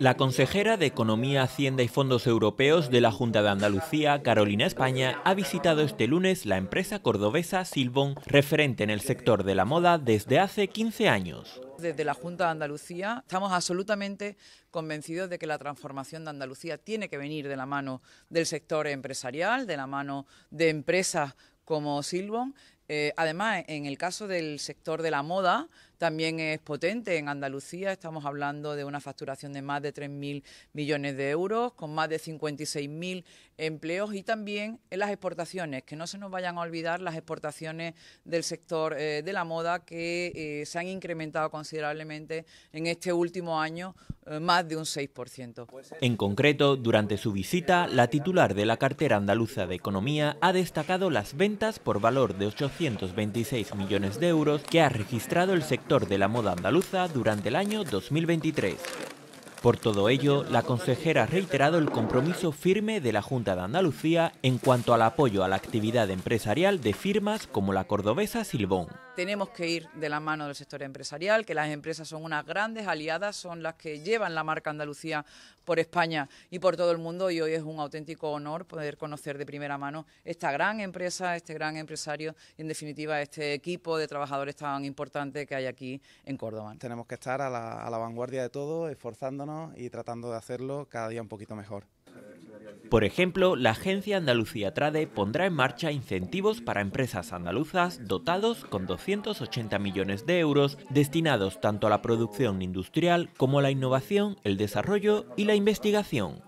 La consejera de Economía, Hacienda y Fondos Europeos de la Junta de Andalucía, Carolina España, ha visitado este lunes la empresa cordobesa Silbon, referente en el sector de la moda desde hace 15 años. Desde la Junta de Andalucía estamos absolutamente convencidos de que la transformación de Andalucía tiene que venir de la mano del sector empresarial, de la mano de empresas como Silbon. Eh, además, en el caso del sector de la moda, también es potente. En Andalucía estamos hablando de una facturación de más de 3.000 millones de euros, con más de 56.000 empleos y también en las exportaciones, que no se nos vayan a olvidar las exportaciones del sector eh, de la moda que eh, se han incrementado considerablemente en este último año eh, más de un 6%. En concreto, durante su visita, la titular de la cartera andaluza de Economía ha destacado las ventas por valor de 826 millones de euros que ha registrado el sector de la moda andaluza durante el año 2023. Por todo ello, la consejera ha reiterado el compromiso firme de la Junta de Andalucía en cuanto al apoyo a la actividad empresarial de firmas como la cordobesa Silbón. Tenemos que ir de la mano del sector empresarial, que las empresas son unas grandes aliadas, son las que llevan la marca Andalucía por España y por todo el mundo y hoy es un auténtico honor poder conocer de primera mano esta gran empresa, este gran empresario y en definitiva este equipo de trabajadores tan importante que hay aquí en Córdoba. Tenemos que estar a la, a la vanguardia de todo, esforzándonos y tratando de hacerlo cada día un poquito mejor. Por ejemplo, la agencia Andalucía Trade pondrá en marcha incentivos para empresas andaluzas dotados con 280 millones de euros destinados tanto a la producción industrial como a la innovación, el desarrollo y la investigación.